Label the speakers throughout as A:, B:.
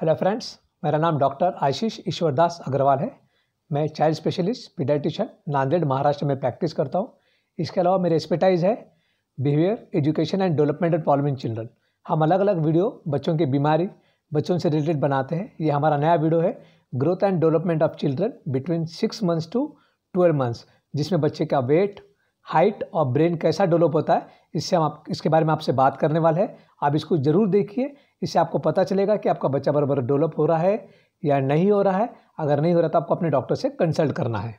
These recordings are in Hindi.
A: हेलो फ्रेंड्स मेरा नाम डॉक्टर आशीष ईश्वरदास अग्रवाल है मैं child specialist paediatrician Nanded Maharashtra में प्रैक्टिस करता हूँ इसके अलावा मेरे एक्सपर्टाइज है behaviour education and development and problem in children हम अलग अलग वीडियो बच्चों की बीमारी बच्चों से रिलेटेड बनाते हैं ये हमारा नया वीडियो है growth and development of children between six months to twelve months जिसमें बच्चे का वेट हाइट और ब्रेन कैसा डेवलप होता है इससे हम आप इसके बारे में आपसे बात करने वाले हैं आप इसको ज़रूर देखिए इससे आपको पता चलेगा कि आपका बच्चा बराबर डेवलप हो रहा है या नहीं हो रहा है अगर नहीं हो रहा तो आपको अपने डॉक्टर से कंसल्ट करना है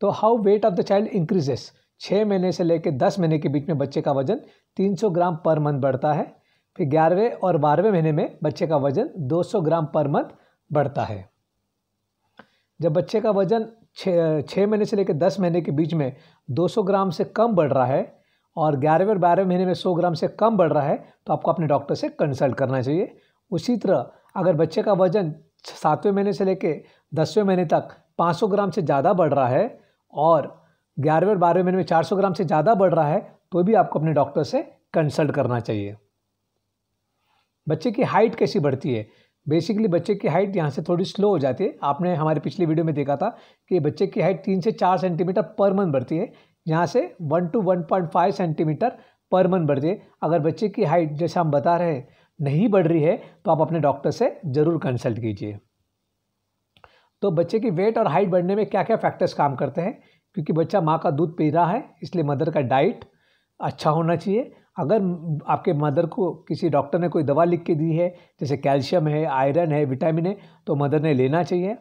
A: तो how weight of the child increases छः महीने से लेकर दस महीने के बीच में बच्चे का वजन सौ ग्राम पर मंथ बढ़ता है फिर ग्यारहवें और बारहवें महीने में बच्चे का वजन सौ ग्राम पर मंथ बढ़ता है जब बच्चे का वजन छः महीने से लेकर दस महीने के बीच में 200 ग्राम से कम बढ़ रहा है और ग्यारहवें और बारहवें महीने में 100 ग्राम से कम बढ़ रहा है तो आपको अपने डॉक्टर से कंसल्ट करना चाहिए उसी तरह अगर बच्चे का वजन सातवें महीने से लेकर दसवें महीने तक 500 ग्राम से ज़्यादा बढ़ रहा है और ग्यारहवें और बारहवें महीने में सौ ग्राम से ज़्यादा बढ़ रहा है तो भी आपको अपने डॉक्टर से कंसल्ट करना चाहिए बच्चे की हाइट कैसी बढ़ती है बेसिकली बच्चे की हाइट यहाँ से थोड़ी स्लो हो जाती है आपने हमारे पिछली वीडियो में देखा था कि बच्चे की हाइट तीन से चार सेंटीमीटर पर मंथ बढ़ती है यहाँ से one to one point five centimetre per month बढ़ती है अगर बच्चे की हाइट जैसे हम बता रहे हैं नहीं बढ़ रही है तो आप अपने डॉक्टर से ज़रूर कंसल्ट कीजिए तो बच्चे की वेट और हाइट बढ़ने में क्या क्या फैक्टर्स काम करते हैं क्योंकि बच्चा माँ का दूध पी रहा है इसलिए मदर का डाइट अच्छा होना चाहिए अगर आपके मदर को किसी डॉक्टर ने कोई दवा लिख के दी है जैसे कैल्शियम है आयरन है विटामिन है तो मदर ने लेना चाहिए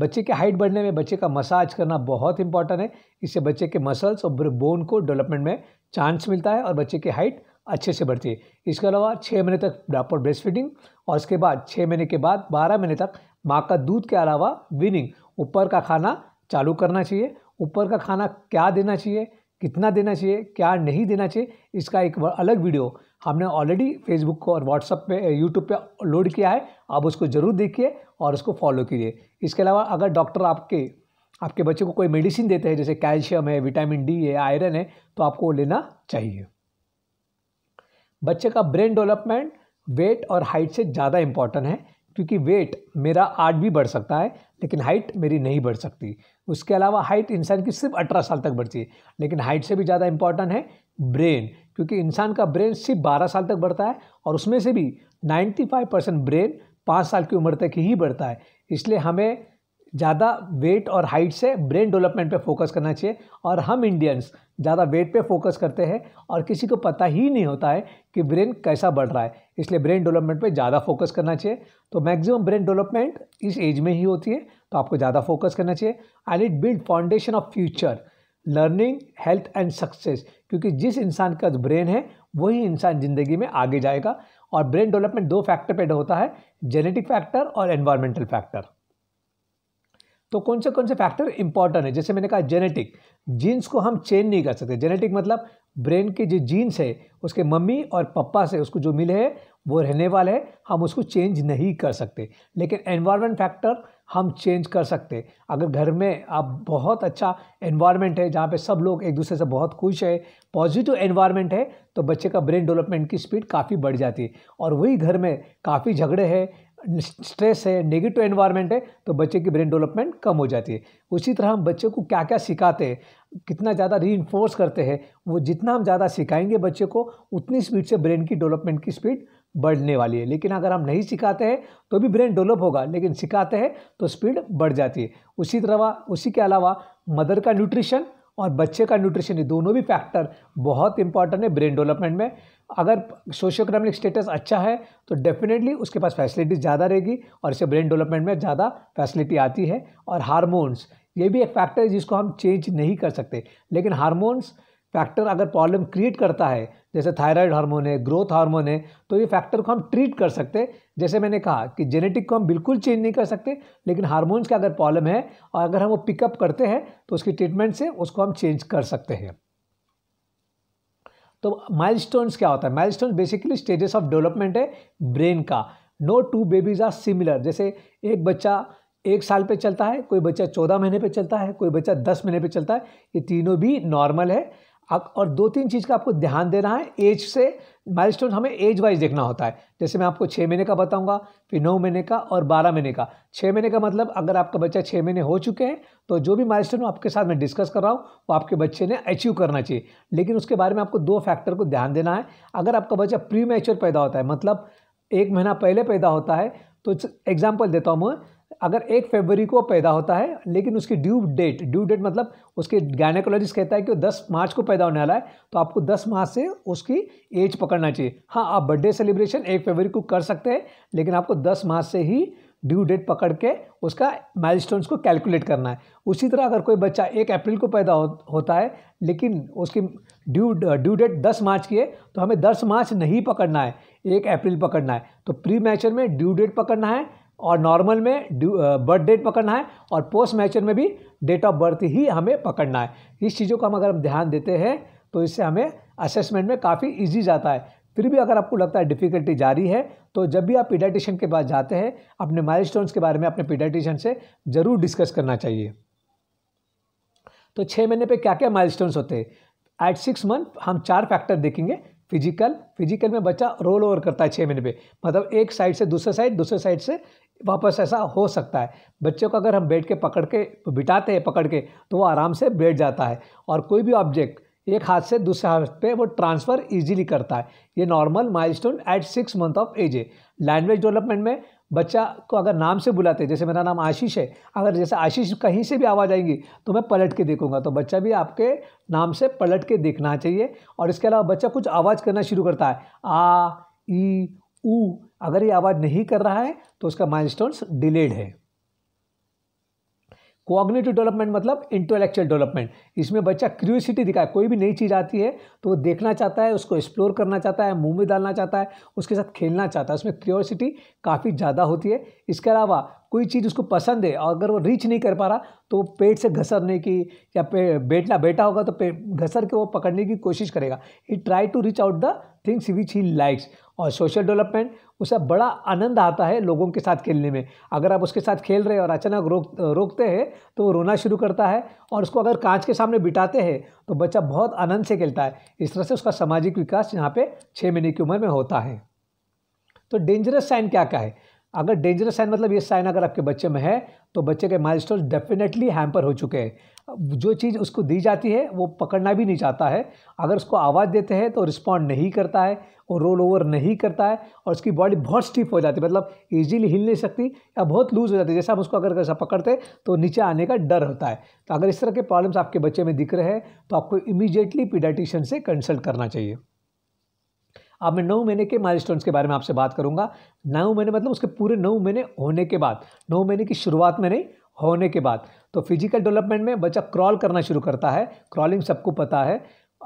A: बच्चे के हाइट बढ़ने में बच्चे का मसाज करना बहुत इंपॉर्टेंट है इससे बच्चे के मसल्स और बोन को डेवलपमेंट में चांस मिलता है और बच्चे की हाइट अच्छे से बढ़ती है इसके अलावा छः महीने तक प्रॉपर ब्रेस्ट फीडिंग और उसके बाद छः महीने के बाद बारह महीने तक माँ का दूध के अलावा विनिंग ऊपर का खाना चालू करना चाहिए ऊपर का खाना क्या देना चाहिए कितना देना चाहिए क्या नहीं देना चाहिए इसका एक अलग वीडियो हमने ऑलरेडी फेसबुक को और व्हाट्सअप पे यूट्यूब पे लोड किया है आप उसको ज़रूर देखिए और उसको फॉलो कीजिए इसके अलावा अगर डॉक्टर आपके आपके बच्चे को कोई मेडिसिन देते हैं जैसे कैल्शियम है विटामिन डी है आयरन है तो आपको लेना चाहिए बच्चे का ब्रेन डेवलपमेंट वेट और हाइट से ज़्यादा इंपॉर्टेंट है क्योंकि वेट मेरा आर्ट भी बढ़ सकता है लेकिन हाइट मेरी नहीं बढ़ सकती उसके अलावा हाइट इंसान की सिर्फ अठारह साल तक बढ़ती है लेकिन हाइट से भी ज़्यादा इंपॉर्टेंट है ब्रेन क्योंकि इंसान का ब्रेन सिर्फ बारह साल तक बढ़ता है और उसमें से भी नाइन्टी फाइव परसेंट ब्रेन पाँच साल की उम्र तक ही बढ़ता है इसलिए हमें ज़्यादा वेट और हाइट से ब्रेन डेवलपमेंट पे फोकस करना चाहिए और हम इंडियंस ज़्यादा वेट पे फोकस करते हैं और किसी को पता ही नहीं होता है कि ब्रेन कैसा बढ़ रहा है इसलिए ब्रेन डेवलपमेंट पे ज़्यादा फोकस करना चाहिए तो मैक्सिमम ब्रेन डेवलपमेंट इस एज में ही होती है तो आपको ज़्यादा फोकस करना चाहिए I it build foundation of future learning health and success क्योंकि जिस इंसान का ब्रेन है वही इंसान ज़िंदगी में आगे जाएगा और ब्रेन डेवलपमेंट दो फैक्टर पर होता है जेनेटिक फैक्टर और एनवायरमेंटल फैक्टर तो कौन से कौन से फैक्टर इंपॉर्टेंट है जैसे मैंने कहा जेनेटिक जीन्स को हम चेंज नहीं कर सकते जेनेटिक मतलब ब्रेन के जो जीन्स है उसके मम्मी और पप्पा से उसको जो मिले हैं वो रहने वाले हैं हम उसको चेंज नहीं कर सकते लेकिन एनवायरनमेंट फैक्टर हम चेंज कर सकते अगर घर में आप बहुत अच्छा एनवायरनमेंट है जहाँ पे सब लोग एक दूसरे से बहुत खुश है पॉजिटिव एनवायरनमेंट है तो बच्चे का ब्रेन डेवलपमेंट की स्पीड काफ़ी बढ़ जाती है और वही घर में काफ़ी झगड़े हैं स्ट्रेस है नेगेटिव एनवायरनमेंट है तो बच्चे की ब्रेन डेवलपमेंट कम हो जाती है उसी तरह हम बच्चे को क्या क्या सिखाते हैं कितना ज़्यादा री करते हैं वो जितना हम ज़्यादा सिखाएंगे बच्चे को उतनी स्पीड से ब्रेन की डेवलपमेंट की स्पीड बढ़ने वाली है लेकिन अगर हम नहीं सिखाते हैं तो भी ब्रेन डेवलप होगा लेकिन सिखाते हैं तो स्पीड बढ़ जाती है उसी तरह उसी के अलावा मदर का न्यूट्रिशन और बच्चे का न्यूट्रिशन ये दोनों भी फैक्टर बहुत इंपॉर्टेंट है ब्रेन डेवलपमेंट में अगर सोशियो इकोनॉमिक स्टेटस अच्छा है तो डेफिनेटली उसके पास फैसिलिटीज़ ज़्यादा रहेगी और इससे ब्रेन डेवलपमेंट में ज़्यादा फैसिलिटी आती है और हारमोन्स ये भी एक फैक्टर है जिसको हम चेंज नहीं कर सकते लेकिन हारमोन्स फैक्टर अगर प्रॉब्लम क्रिएट करता है जैसे थायराइड हार्मोन है ग्रोथ हार्मोन है तो ये फैक्टर को हम ट्रीट कर सकते हैं जैसे मैंने कहा कि जेनेटिक को हम बिल्कुल चेंज नहीं कर सकते लेकिन हार्मोन्स का अगर प्रॉब्लम है और अगर हम वो पिकअप करते हैं तो उसकी ट्रीटमेंट से उसको हम चेंज कर सकते हैं तो माइलस्टोन्स क्या होता है milestone basically stages of development है ब्रेन का no two babies are similar जैसे एक बच्चा एक साल पे चलता है कोई बच्चा चौदह महीने पे चलता है कोई बच्चा दस महीने पे चलता है ये तीनों भी नॉर्मल है आप और दो तीन चीज़ का आपको ध्यान देना है एज से माइलस्टोन हमें एज वाइज देखना होता है जैसे मैं आपको छः महीने का बताऊंगा फिर नौ महीने का और बारह महीने का छः महीने का मतलब अगर आपका बच्चा छः महीने हो चुके हैं तो जो भी माइलस्टोन आपके साथ मैं डिस्कस कर रहा हूँ वो आपके बच्चे ने अचीव करना चाहिए लेकिन उसके बारे में आपको दो फैक्टर को ध्यान देना है अगर आपका बच्चा प्री पैदा होता है मतलब एक महीना पहले पैदा होता है तो एग्जाम्पल देता हूँ मैं अगर एक फरवरी को पैदा होता है लेकिन उसकी ड्यू डेट ड्यू डेट मतलब उसके गायनाकोलॉजिस्ट कहता है कि वो 10 मार्च को पैदा होने वाला है तो आपको 10 मार्च से उसकी एज पकड़ना चाहिए हाँ आप बर्थडे सेलिब्रेशन एक फरवरी को कर सकते हैं लेकिन आपको 10 मार्च से ही ड्यू डेट पकड़ के उसका माइलस्टोन्स को कैलकुलेट करना है उसी तरह अगर कोई बच्चा एक अप्रैल को पैदा हो, होता है लेकिन उसकी ड्यू ड्यू डेट 10 मार्च की है तो हमें 10 मार्च नहीं पकड़ना है एक अप्रैल पकड़ना है तो प्री मैचर में ड्यू डेट पकड़ना है और नॉर्मल में बर्थ डेट uh, पकड़ना है और पोस्ट मैचर में भी डेट ऑफ बर्थ ही हमें पकड़ना है इस चीज़ों का हम अगर हम ध्यान देते हैं तो इससे हमें असेसमेंट में काफ़ी ईजी जाता है फिर भी अगर आपको लगता है डिफ़िकल्टी जारी है तो जब भी आप पीडाटिशन के पास जाते हैं अपने माइलस्टोन्स के बारे में अपने पीडाटिशन से ज़रूर डिस्कस करना चाहिए तो छः महीने पे क्या क्या माइलस्टोन्स होते हैं एट सिक्स मंथ हम चार फैक्टर देखेंगे फिजिकल फिजिकल में बच्चा रोल ओवर करता है छः महीने पे मतलब एक साइड से दूसरे साइड दूसरे साइड से वापस ऐसा हो सकता है बच्चों को अगर हम बैठ के पकड़ के बिठाते हैं पकड़ के तो वो आराम से बैठ जाता है और कोई भी ऑब्जेक्ट एक हाथ से दूसरे हाथ पे वो ट्रांसफ़र इजीली करता है ये normal milestone at six month of age है लैंग्वेज डेवलपमेंट में बच्चा को अगर नाम से बुलाते जैसे मेरा नाम आशीष है अगर जैसे आशीष कहीं से भी आवाज़ आएंगी तो मैं पलट के देखूंगा तो बच्चा भी आपके नाम से पलट के देखना चाहिए और इसके अलावा बच्चा कुछ आवाज़ करना शुरू करता है आ ई ऊ अगर ये आवाज़ नहीं कर रहा है तो उसका माइलस्टोन्स डिलेड है कोऑग्नेटिव डेवलपमेंट मतलब इंटेलेक्चुअल डेवलपमेंट इसमें बच्चा क्यूरियोसिटी दिखाए कोई भी नई चीज़ आती है तो वो देखना चाहता है उसको एक्सप्लोर करना चाहता है मुंह में डालना चाहता है उसके साथ खेलना चाहता है उसमें क्यूरियोसिटी काफ़ी ज़्यादा होती है इसके अलावा कोई चीज़ उसको पसंद है और अगर वो रीच नहीं कर पा रहा तो पेट से घसरने की या पे बैठना बैठा होगा तो पेट घसर के वो पकड़ने की कोशिश करेगा he try to reach out the things which he likes और सोशल डेवलपमेंट उसे बड़ा आनंद आता है लोगों के साथ खेलने में अगर आप उसके साथ खेल रहे और अचानक रोक रोकते हैं तो वो रोना शुरू करता है और उसको अगर कांच के सामने बिठाते हैं तो बच्चा बहुत आनंद से खेलता है इस तरह से उसका सामाजिक विकास यहाँ पे छः महीने की उम्र में होता है तो डेंजरस साइन क्या क्या है अगर डेंजरस साइन मतलब ये साइन अगर आपके बच्चे में है तो बच्चे के माइलस्टोन डेफिनेटली हैम्पर हो चुके हैं जो चीज़ उसको दी जाती है वो पकड़ना भी नहीं चाहता है अगर उसको आवाज़ देते हैं तो रिस्पॉन्ड नहीं करता है और रोल ओवर नहीं करता है और उसकी बॉडी बहुत स्टिफ हो जाती है मतलब इजीली हिल नहीं सकती या बहुत लूज हो जाती है जैसे हम उसको अगर ऐसा पकड़ते तो नीचे आने का डर होता है तो अगर इस तरह के प्रॉब्लम्स आपके बच्चे में दिख रहे हैं तो आपको इमीजिएटली पीडाटिशियन से कंसल्ट करना चाहिए अब मैं नौ महीने के माइलस्टोन्स के बारे में आपसे बात करूंगा नौ महीने मतलब उसके पूरे नौ महीने होने के बाद नौ महीने की शुरुआत में नहीं होने के बाद तो फिजिकल डेवलपमेंट में बच्चा क्रॉल करना शुरू करता है क्रॉलिंग सबको पता है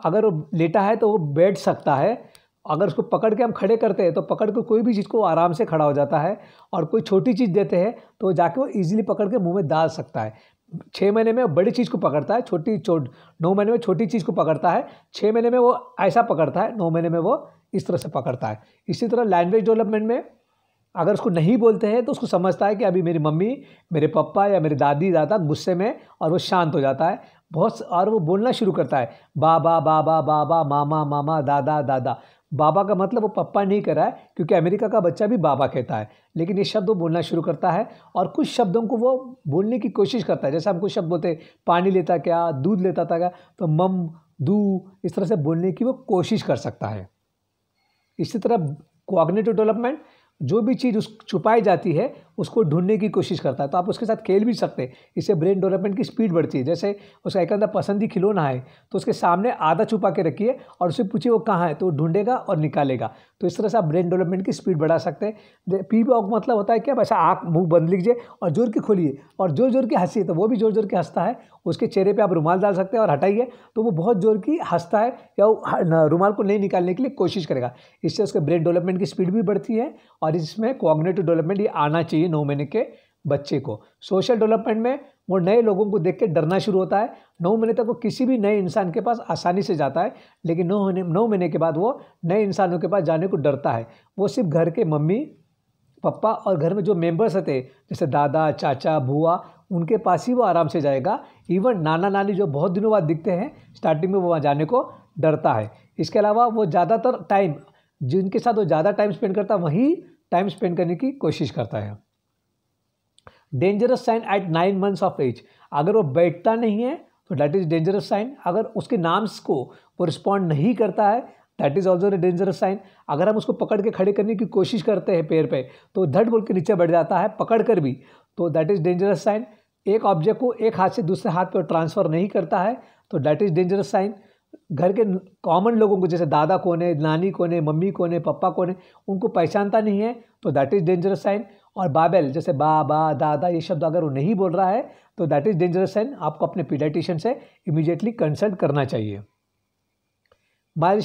A: अगर वो लेटा है तो वो बैठ सकता है अगर उसको पकड़ के हम खड़े करते हैं तो पकड़ के कोई भी चीज़ को आराम से खड़ा हो जाता है और कोई छोटी चीज़ देते हैं तो जाके वो ईजिली पकड़ के मुंह में डाल सकता है छः महीने में बड़ी चीज़ को पकड़ता है छोटी छोट नौ महीने में छोटी चीज़ को पकड़ता है छः महीने में वो ऐसा पकड़ता है नौ महीने में वो इस तरह से पकड़ता है इसी तरह लैंग्वेज डेवलपमेंट में अगर उसको नहीं बोलते हैं तो उसको समझता है कि अभी मेरी मम्मी मेरे पापा या मेरी दादी दादा गुस्से में और वो शांत हो जाता है बहुत और वो बोलना शुरू करता है बाबा बाबा बाबा मामा मामा दादा दादा बाबा का मतलब वो पप्पा नहीं कर रहा है क्योंकि अमेरिका का बच्चा भी बाबा कहता है लेकिन ये शब्द वो बोलना शुरू करता है और कुछ शब्दों को वो बोलने की कोशिश करता है जैसे हम कुछ शब्द बोलते हैं पानी लेता क्या दूध लेता था क्या तो मम दू इस तरह से बोलने की वो कोशिश कर सकता है इसी तरह कोऑर्गनेटिव डेवलपमेंट जो भी चीज़ उस छुपाई जाती है उसको ढूंढने की कोशिश करता है तो आप उसके साथ खेल भी सकते हैं इससे ब्रेन डेवलपमेंट की स्पीड बढ़ती है जैसे उसका एक अंदर पसंदी खिलौना है तो उसके सामने आधा छुपा के रखिए और उससे पूछिए वो कहाँ है तो वो ढूंढेगा और निकालेगा तो इस तरह से आप ब्रेन डेवलपमेंट की स्पीड बढ़ा सकते हैं पी बॉक मतलब होता है कि आप ऐसा आँख मुँह बंद लीजिए और जोर के खोलिए और जोर जोर की हंसी तो वो भी जोर जोर के हंसता है उसके चेहरे पे आप रुमाल डाल सकते हैं और हटाइए तो वो बहुत जोर की हंसता है या वो रुमाल को नहीं निकालने के लिए कोशिश करेगा इससे उसके ब्रेन डेवलपमेंट की स्पीड भी बढ़ती है और इसमें कोऑर्डिनेटिव डेवलपमेंट ये आना चाहिए नौ महीने के बच्चे को सोशल डेवलपमेंट में वो नए लोगों को देख के डरना शुरू होता है नौ महीने तक वो किसी भी नए इंसान के पास आसानी से जाता है लेकिन नौ महीने नौ महीने के बाद वो नए इंसानों के पास जाने को डरता है वो सिर्फ घर के मम्मी पप्पा और घर में जो मेंबर्स होते जैसे दादा चाचा बुआ उनके पास ही वो आराम से जाएगा इवन नाना नानी जो बहुत दिनों बाद दिखते हैं स्टार्टिंग में वो वहाँ जाने को डरता है इसके अलावा वो ज़्यादातर टाइम जिनके साथ वो ज़्यादा टाइम स्पेंड करता है वहीं टाइम स्पेंड करने की कोशिश करता है dangerous sign at nine months of age अगर वो बैठता नहीं है तो डैट इज़ डेंजरस साइन अगर उसके नाम्स को वो रिस्पॉन्ड नहीं करता है that is also dangerous sign अगर हम उसको पकड़ के खड़े करने की कोशिश करते हैं पैर पे तो धट बोल के नीचे बैठ जाता है पकड़ कर भी तो दैट इज़ डेंजरस साइन एक ऑब्जेक्ट को एक हाथ से दूसरे हाथ पर ट्रांसफ़र नहीं करता है तो डैट इज़ डेंजरस साइन घर के कॉमन लोगों को जैसे दादा कौन है नानी कौन है मम्मी कौन है पप्पा कौन है उनको पहचानता नहीं है तो दैट इज़ डेंजरस साइन और बाबेल जैसे बा बा दादा ये शब्द अगर वो नहीं बोल रहा है तो दैट इज़ डेंजरस साइन आपको अपने पीडाइटिशियन से इमीडिएटली कंसल्ट करना चाहिए mile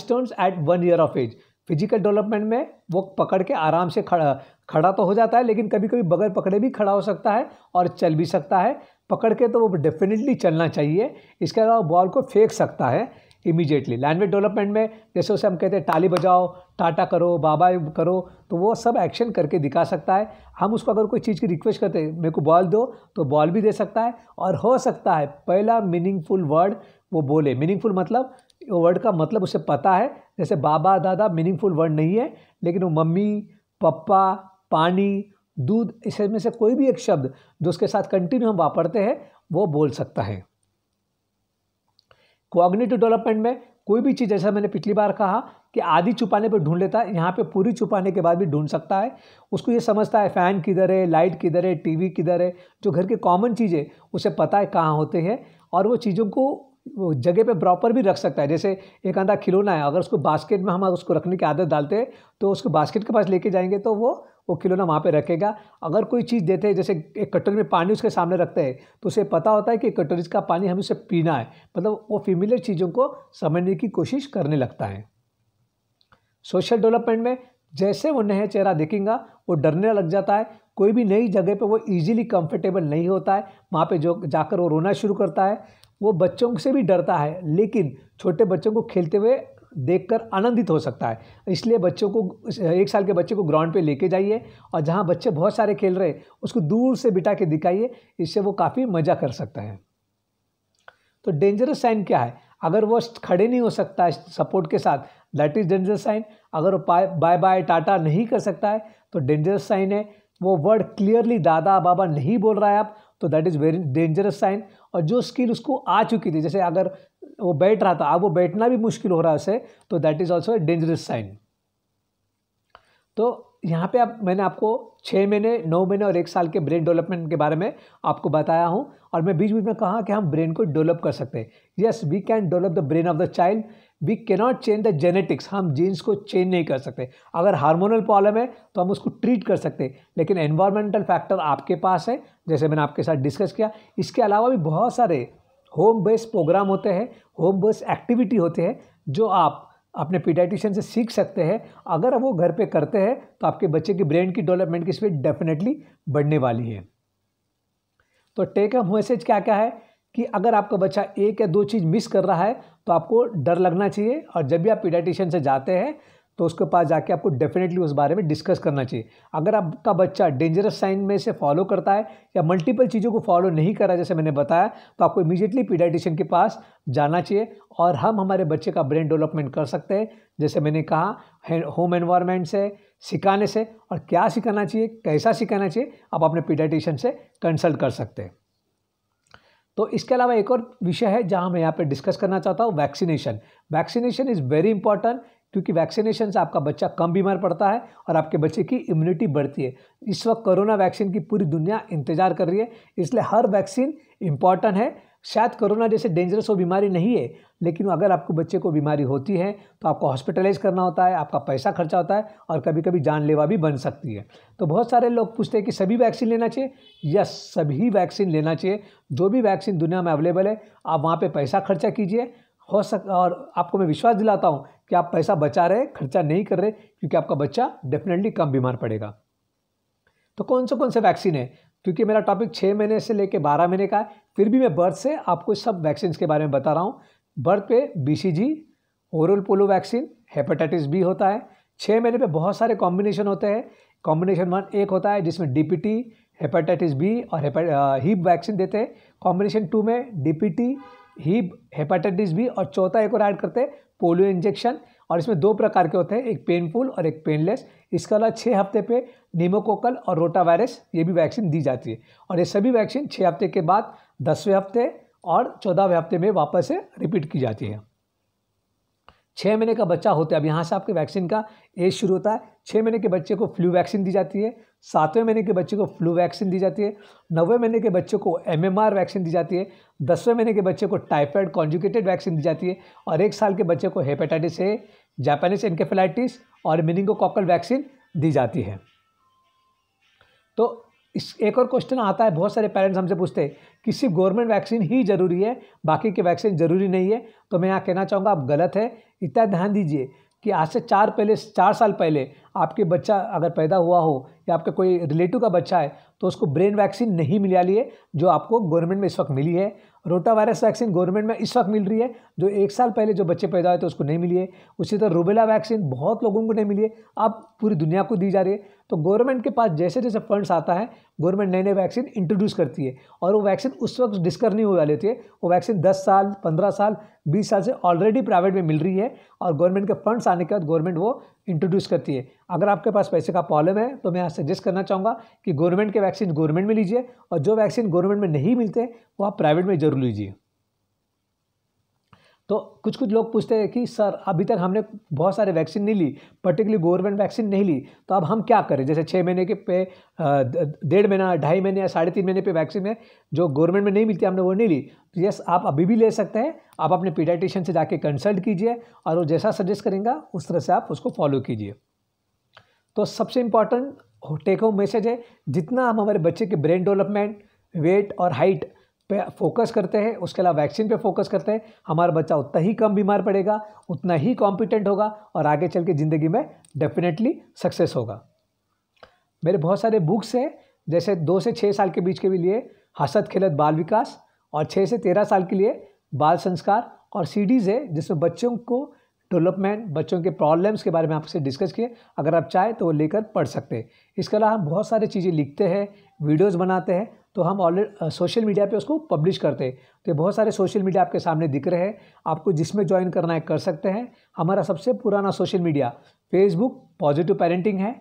A: at one year of age physical development में वो पकड़ के आराम से खड़ा खड़ा तो हो जाता है लेकिन कभी कभी बगैर पकड़े भी खड़ा हो सकता है और चल भी सकता है पकड़ के तो वो डेफिनेटली चलना चाहिए इसके अलावा बॉल को फेंक सकता है इमीजिएटली लैंग्वेज डेवलपमेंट में जैसे उसे हम कहते हैं टाली बजाओ टाटा करो बाबा करो तो वो सब एक्शन करके दिखा सकता है हम उसको अगर कोई चीज़ की रिक्वेस्ट करते हैं मेरे को बॉल दो तो बॉल भी दे सकता है और हो सकता है पहला मीनिंगफुल वर्ड वो बोले मीनिंगफुल मतलब वर्ड का मतलब उसे पता है जैसे बाबा दादा मीनिंगफुल वर्ड नहीं है लेकिन वो मम्मी पप्पा पानी दूध इसमें से कोई भी एक शब्द जो उसके साथ कंटिन्यू हम वापरते हैं वो बोल सकता है कोऑग्नेटिव डेवलपमेंट में कोई भी चीज़ जैसा मैंने पिछली बार कहा कि आधी छुपाने पर ढूंढ लेता है यहाँ पे पूरी छुपाने के बाद भी ढूंढ सकता है उसको ये समझता है फ़ैन किधर है लाइट किधर है टीवी किधर है जो घर के कॉमन चीज़ें उसे पता है कहाँ होते हैं और वो चीज़ों को वो जगह पे प्रॉपर भी रख सकता है जैसे एक अंधा खिलौना है अगर उसको बास्केट में हम उसको रखने की आदत डालते हैं तो उसको बास्केट के पास लेके जाएंगे तो वो वो खिलौना वहाँ पे रखेगा अगर कोई चीज़ देते हैं जैसे एक कटोरी में पानी उसके सामने रखते हैं तो उसे पता होता है कि कटोरी का पानी हमें उसे पीना है मतलब वो फीमिलियर चीज़ों को समझने की कोशिश करने लगता है सोशल डेवलपमेंट में जैसे वो नया चेहरा देखेंगे वो डरने लग जाता है कोई भी नई जगह पर वो ईजिली कम्फर्टेबल नहीं होता है वहाँ पर जो जाकर वो रोना शुरू करता है वो बच्चों से भी डरता है लेकिन छोटे बच्चों को खेलते हुए देखकर आनंदित हो सकता है इसलिए बच्चों को एक साल के बच्चे को ग्राउंड पे लेके जाइए और जहाँ बच्चे बहुत सारे खेल रहे उसको दूर से बिठा के दिखाइए इससे वो काफ़ी मज़ा कर सकता है तो डेंजरस साइन क्या है अगर वो खड़े नहीं हो सकता है सपोर्ट के साथ दैट इज़ डेंजरस साइन अगर वो बाय बाय टाटा नहीं कर सकता है तो डेंजरस साइन है वो वर्ड क्लियरली दादा बाबा नहीं बोल रहा है आप तो that is very dangerous sign और जो स्किल उसको आ चुकी थी जैसे अगर वो बैठ रहा था अब वो बैठना भी मुश्किल हो रहा है उसे तो that is also a dangerous sign तो यहाँ पे आप मैंने आपको छः महीने नौ महीने और एक साल के ब्रेन डेवलपमेंट के बारे में आपको बताया हूँ और मैं बीच बीच में कहा कि हम ब्रेन को डेवलप कर सकते हैं yes we can develop the brain of the child we can not change the genetics हम जीन्स को चेंज नहीं कर सकते अगर हार्मोनल प्रॉब्लम है तो हम उसको ट्रीट कर सकते हैं लेकिन एनवायरमेंटल फैक्टर आपके पास है जैसे मैंने आपके साथ डिस्कस किया इसके अलावा भी बहुत सारे होम बेस्ड प्रोग्राम होते हैं होम बेस्ड एक्टिविटी होते हैं जो आप अपने पीडाइटिशियन से सीख सकते हैं अगर वो घर पे करते हैं तो आपके बच्चे की ब्रेन की डेवलपमेंट की स्पीड डेफिनेटली बढ़ने वाली है तो टेक अ मैसेज क्या क्या है कि अगर आपका बच्चा एक या दो चीज़ मिस कर रहा है तो आपको डर लगना चाहिए और जब भी आप पीडाटिशियन से जाते हैं तो उसके पास जाके आपको डेफिनेटली उस बारे में डिस्कस करना चाहिए अगर आपका बच्चा डेंजरस साइन में से फॉलो करता है या मल्टीपल चीज़ों को फॉलो नहीं करा जैसे मैंने बताया तो आपको इमीजिएटली पीडाटिशियन के पास जाना चाहिए और हम हमारे बच्चे का ब्रेन डेवलपमेंट कर सकते हैं जैसे मैंने कहा होम एनवायरमेंट से सिखाने से और क्या सिखाना चाहिए कैसा सिखाना चाहिए आप अपने पीडाटिशियन से कंसल्ट कर सकते हैं तो इसके अलावा एक और विषय है जहाँ मैं यहाँ पे डिस्कस करना चाहता हूँ vaccination vaccination is very important क्योंकि वैक्सीनेशन से आपका बच्चा कम बीमार पड़ता है और आपके बच्चे की इम्यूनिटी बढ़ती है इस वक्त कोरोना वैक्सीन की पूरी दुनिया इंतजार कर रही है इसलिए हर वैक्सीन इम्पॉर्टेंट है शायद कोरोना जैसे डेंजरस वो बीमारी नहीं है लेकिन अगर आपको बच्चे को बीमारी होती है तो आपको हॉस्पिटलाइज करना होता है आपका पैसा खर्चा होता है और कभी कभी जानलेवा भी बन सकती है तो बहुत सारे लोग पूछते हैं कि सभी वैक्सीन लेना चाहिए यस सभी वैक्सीन लेना चाहिए जो भी वैक्सीन दुनिया में अवेलेबल है आप वहाँ पर पैसा खर्चा कीजिए हो सक और आपको मैं विश्वास दिलाता हूँ कि आप पैसा बचा रहे खर्चा नहीं कर रहे क्योंकि आपका बच्चा डेफिनेटली कम बीमार पड़ेगा तो कौन से कौन से वैक्सीन है क्योंकि मेरा टॉपिक छः महीने से लेकर बारह महीने का है फिर भी मैं बर्थ से आपको सब वैक्सीन के बारे में बता रहा हूँ बर्थ पे BCG oral polio vaccine hepatitis B होता है छः महीने पे बहुत सारे कॉम्बिनेशन होते हैं कॉम्बिनेशन वन एक होता है जिसमें डीपीटी हेपेटाइटिस बी और हीप वैक्सीन देते हैं कॉम्बिनेशन टू में डीपीटी हीप हेपेटाइटिस बी और चौथा एक और ऐड करते हैं पोलियो इंजेक्शन और इसमें दो प्रकार के होते हैं एक पेनफुल और एक पेनलेस इसके अलावा छः हफ्ते पे निमोकोकल और रोटा वायरस ये भी वैक्सीन दी जाती है और ये सभी वैक्सीन छः हफ्ते के बाद दसवें हफ्ते और चौदहवें हफ्ते में वापस से रिपीट की जाती है छः महीने का बच्चा होता है अब यहाँ से आपके वैक्सीन का एज शुरू होता है छः महीने के बच्चे को फ्लू वैक्सीन दी जाती है सातवें महीने के बच्चे को फ्लू वैक्सीन दी जाती है नौवें महीने के बच्चे को एमएमआर वैक्सीन दी जाती है दसवें महीने के बच्चे को टाइफाइड कॉन्जुकेटेड वैक्सीन दी जाती है और एक साल के बच्चे को हेपेटाइटिस ए जापानीज इनकेफेलाइटिस और मिनिंगोकॉकल वैक्सीन दी जाती है तो इस एक और क्वेश्चन आता है बहुत सारे पेरेंट्स हमसे पूछते हैं कि सिर्फ गवर्नमेंट वैक्सीन ही ज़रूरी है बाकी के वैक्सीन ज़रूरी नहीं है तो मैं यहाँ कहना चाहूँगा आप गलत है इतना ध्यान दीजिए कि आज से चार पहले चार साल पहले आपके बच्चा अगर पैदा हुआ हो या आपका कोई रिलेटिव का बच्चा है तो उसको ब्रेन वैक्सीन नहीं मिला है जो आपको गवर्नमेंट में इस वक्त मिली है रोटा वायरस वैक्सीन गवर्नमेंट में इस वक्त मिल रही है जो एक साल पहले जो बच्चे पैदा हुए थे तो उसको नहीं मिली है उसी तरह रूबेला वैक्सीन बहुत लोगों को नहीं मिली है अब पूरी दुनिया को दी जा रही है तो गवर्नमेंट के पास जैसे जैसे फंड्स आता है गवर्नमेंट नए नए वैक्सीन इंट्रोड्यूस करती है और वो वैक्सीन उस वक्त डिस्कर नहीं होने लेती है वो वैक्सीन 10 साल 15 साल 20 साल से ऑलरेडी प्राइवेट में मिल रही है और गवर्नमेंट के फंड्स आने के बाद गवर्नमेंट वो इंट्रोड्यूस करती है अगर आपके पास पैसे का प्रॉब्लम है तो मैं यहाँ सजेस्ट करना चाहूँगा कि गवर्नमेंट के वैक्सीन गवर्नमेंट में लीजिए और जो वैक्सीन गवर्नमेंट में नहीं मिलते वो आप प्राइवेट में जरूर लीजिए तो कुछ कुछ लोग पूछते हैं कि सर अभी तक हमने बहुत सारे वैक्सीन नहीं ली पर्टिकुलर गवर्नमेंट वैक्सीन नहीं ली तो अब हम क्या करें जैसे छः महीने के पे डेढ़ महीना ढाई महीने या साढ़े तीन महीने पे वैक्सीन है जो गवर्नमेंट में नहीं मिलती हमने वो नहीं ली तो यस आप अभी भी ले सकते हैं आप अपने पीडाइटिशियन से जाके कंसल्ट कीजिए और वो जैसा सजेस्ट करेंगे उस तरह से आप उसको फॉलो कीजिए तो सबसे इम्पॉर्टेंट टेक होम मैसेज है जितना हम हमारे बच्चे के ब्रेन डेवलपमेंट वेट और हाइट पे फोकस करते हैं उसके अलावा वैक्सीन पे फोकस करते हैं हमारा बच्चा उतना ही कम बीमार पड़ेगा उतना ही कॉम्पिटेंट होगा और आगे चल के ज़िंदगी में डेफिनेटली सक्सेस होगा मेरे बहुत सारे बुक्स हैं जैसे दो से छः साल के बीच के भी लिए हसत खेलत बाल विकास और छः से तेरह साल के लिए बाल संस्कार और सीडीज़ है जिसमें बच्चों को डेवलपमेंट बच्चों के प्रॉब्लम्स के बारे में आपसे डिस्कस किए अगर आप चाहें तो वो लेकर पढ़ सकते हैं इसके अलावा हम बहुत सारी चीज़ें लिखते हैं वीडियोज़ बनाते हैं तो हम ऑलरेडी सोशल मीडिया पे उसको पब्लिश करते हैं तो बहुत सारे सोशल मीडिया आपके सामने दिख रहे हैं आपको जिसमें ज्वाइन करना है कर सकते हैं हमारा सबसे पुराना social media Facebook positive parenting है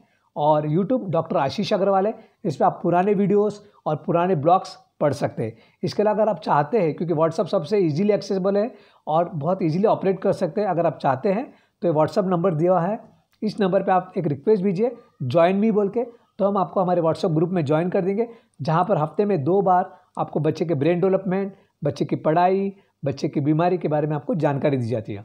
A: और यूट्यूब डॉक्टर आशीष अग्रवाल है इस पर आप पुराने वीडियोज़ और पुराने ब्लॉग्स पढ़ सकते हैं इसके अलावा अगर आप चाहते हैं क्योंकि व्हाट्सअप सबसे ईजिली एक्सेसबल है और बहुत ईजिली ऑपरेट कर सकते हैं अगर आप चाहते हैं तो ये व्हाट्सअप नंबर दिया है इस नंबर पे आप एक रिक्वेस्ट भेजिए ज्वाइन मी बोल के तो हम आपको हमारे व्हाट्सएप ग्रुप में ज्वाइन कर देंगे जहाँ पर हफ्ते में दो बार आपको बच्चे के ब्रेन डेवलपमेंट बच्चे की पढ़ाई बच्चे की बीमारी के बारे में आपको जानकारी दी जाती है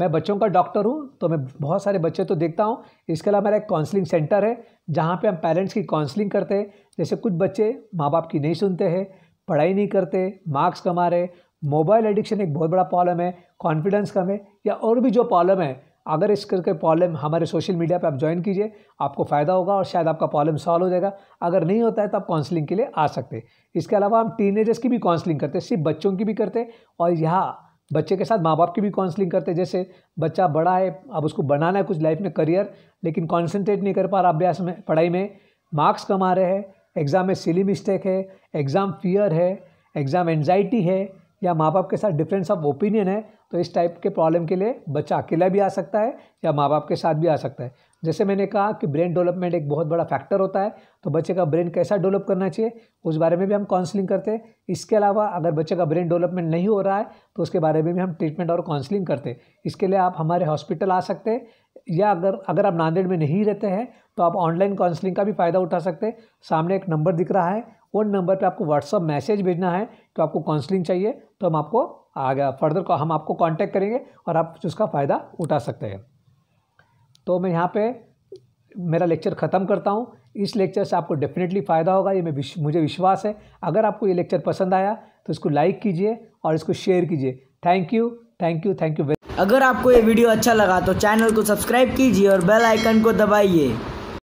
A: मैं बच्चों का डॉक्टर हूँ तो मैं बहुत सारे बच्चे तो देखता हूँ इसके अलावा मेरा एक काउंसलिंग सेंटर है जहाँ पे हम पेरेंट्स की काउंसलिंग करते हैं जैसे कुछ बच्चे माँ बाप की नहीं सुनते हैं पढ़ाई नहीं करते मार्क्स कमा रहे मोबाइल एडिक्शन एक बहुत बड़ा प्रॉब्लम है कॉन्फिडेंस कम है या और भी जो प्रॉब्लम है अगर इस करके प्रॉब्लम हमारे सोशल मीडिया पर आप ज्वाइन कीजिए आपको फ़ायदा होगा और शायद आपका प्रॉब्लम सॉल्व हो जाएगा अगर नहीं होता है तो आप काउंसलिंग के लिए आ सकते हैं इसके अलावा हम टीनेजर्स की भी काउंसलिंग करते हैं सिर्फ बच्चों की भी करते हैं और यहाँ बच्चे के साथ माँ बाप की भी काउंसलिंग करते हैं जैसे बच्चा बड़ा है अब उसको बनाना है कुछ लाइफ में करियर लेकिन कॉन्सेंट्रेट नहीं कर पा रहा अभ्यास में पढ़ाई में मार्क्स कमा रहे हैं एग्ज़ाम में सिली मिस्टेक है एग्ज़ाम फियर है एग्ज़ाम एनजाइटी है या माँ बाप के साथ डिफरेंस ऑफ ओपिनियन है तो इस टाइप के प्रॉब्लम के लिए बच्चा अकेला भी आ सकता है या माँ बाप के साथ भी आ सकता है जैसे मैंने कहा कि ब्रेन डेवलपमेंट एक बहुत बड़ा फैक्टर होता है तो बच्चे का ब्रेन कैसा डेवलप करना चाहिए उस बारे में भी हम काउंसलिंग करते हैं इसके अलावा अगर बच्चे का ब्रेन डेवलपमेंट नहीं हो रहा है तो उसके बारे में भी हम ट्रीटमेंट और काउंसलिंग करते हैं इसके लिए आप हमारे हॉस्पिटल आ सकते हैं या अगर अगर आप नांदेड़ में नहीं रहते हैं तो आप ऑनलाइन काउंसलिंग का भी फ़ायदा उठा सकते हैं सामने एक नंबर दिख रहा है उन नंबर पर आपको व्हाट्सअप मैसेज भेजना है कि तो आपको काउंसलिंग चाहिए तो हम आपको आगे फर्दर हम आपको कांटेक्ट करेंगे और आप उसका फ़ायदा उठा सकते हैं तो मैं यहाँ पे मेरा लेक्चर ख़त्म करता हूँ इस लेक्चर से आपको डेफिनेटली फ़ायदा होगा ये मैं विश, मुझे विश्वास है अगर आपको ये लेक्चर पसंद आया तो इसको लाइक कीजिए और इसको शेयर कीजिए thank you thank you thank you अगर आपको ये वीडियो अच्छा लगा तो चैनल को सब्सक्राइब कीजिए और बेल आइकन को दबाइए